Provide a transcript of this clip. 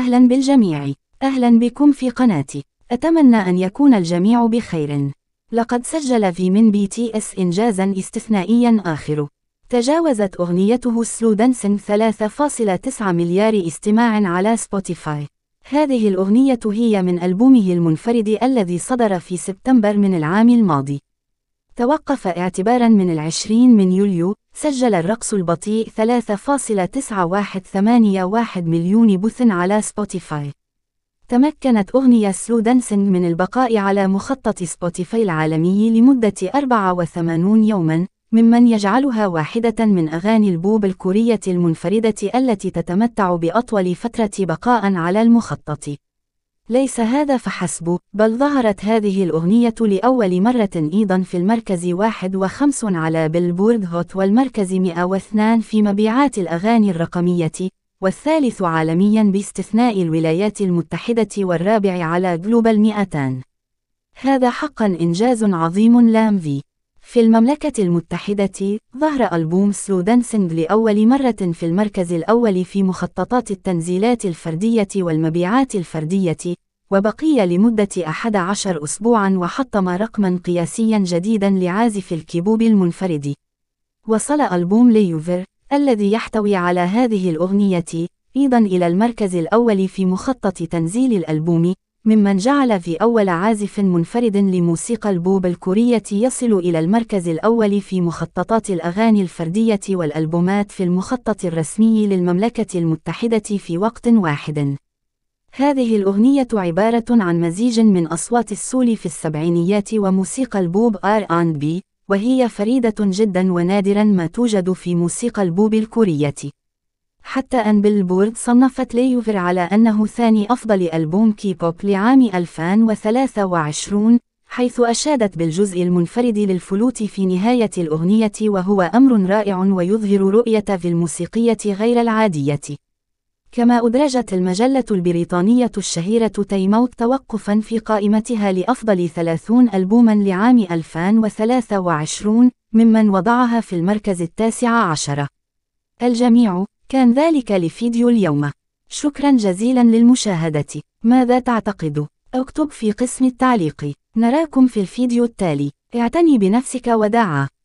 أهلا بالجميع أهلا بكم في قناتي أتمنى أن يكون الجميع بخير لقد سجل في من بي تي اس إنجازا استثنائيا آخر تجاوزت أغنيته سلو دانسن 3.9 مليار استماع على سبوتيفاي هذه الأغنية هي من ألبومه المنفرد الذي صدر في سبتمبر من العام الماضي توقف اعتبارا من العشرين من يوليو سجل الرقص البطيء 3.9181 مليون بث على سبوتيفاي. تمكنت أغنية سلو دانسينج من البقاء على مخطط سبوتيفاي العالمي لمدة 84 يوماً، ممن يجعلها واحدة من أغاني البوب الكورية المنفردة التي تتمتع بأطول فترة بقاء على المخطط. ليس هذا فحسب، بل ظهرت هذه الأغنية لأول مرة أيضا في المركز 51 على بيلبورد هوت والمركز 102 في مبيعات الأغاني الرقمية، والثالث عالميا باستثناء الولايات المتحدة والرابع على جلوبال 200. هذا حقا إنجاز عظيم لامفي. في المملكة المتحدة، ظهر ألبوم سلو دانسينغ لأول مرة في المركز الأول في مخططات التنزيلات الفردية والمبيعات الفردية، وبقي لمدة 11 أسبوعًا وحطم رقمًا قياسيًا جديدًا لعازف الكيبوب المنفرد. وصل ألبوم ليوفر، الذي يحتوي على هذه الأغنية، أيضًا إلى المركز الأول في مخطط تنزيل الألبوم، ممن جعل في أول عازف منفرد لموسيقى البوب الكورية يصل إلى المركز الأول في مخططات الأغاني الفردية والألبومات في المخطط الرسمي للمملكة المتحدة في وقت واحد. هذه الأغنية عبارة عن مزيج من أصوات السول في السبعينيات وموسيقى البوب آر بي، وهي فريدة جدا ونادرا ما توجد في موسيقى البوب الكورية. حتى أن بيلبورد صنفت ليوفر على أنه ثاني أفضل ألبوم كيبوب لعام 2023 حيث أشادت بالجزء المنفرد للفلوت في نهاية الأغنية وهو أمر رائع ويظهر رؤية في الموسيقية غير العادية كما أدرجت المجلة البريطانية الشهيرة تيموت توقفا في قائمتها لأفضل 30 ألبوما لعام 2023 ممن وضعها في المركز التاسع عشر الجميع كان ذلك لفيديو اليوم شكرا جزيلا للمشاهدة ماذا تعتقد؟ اكتب في قسم التعليق نراكم في الفيديو التالي اعتني بنفسك وداعا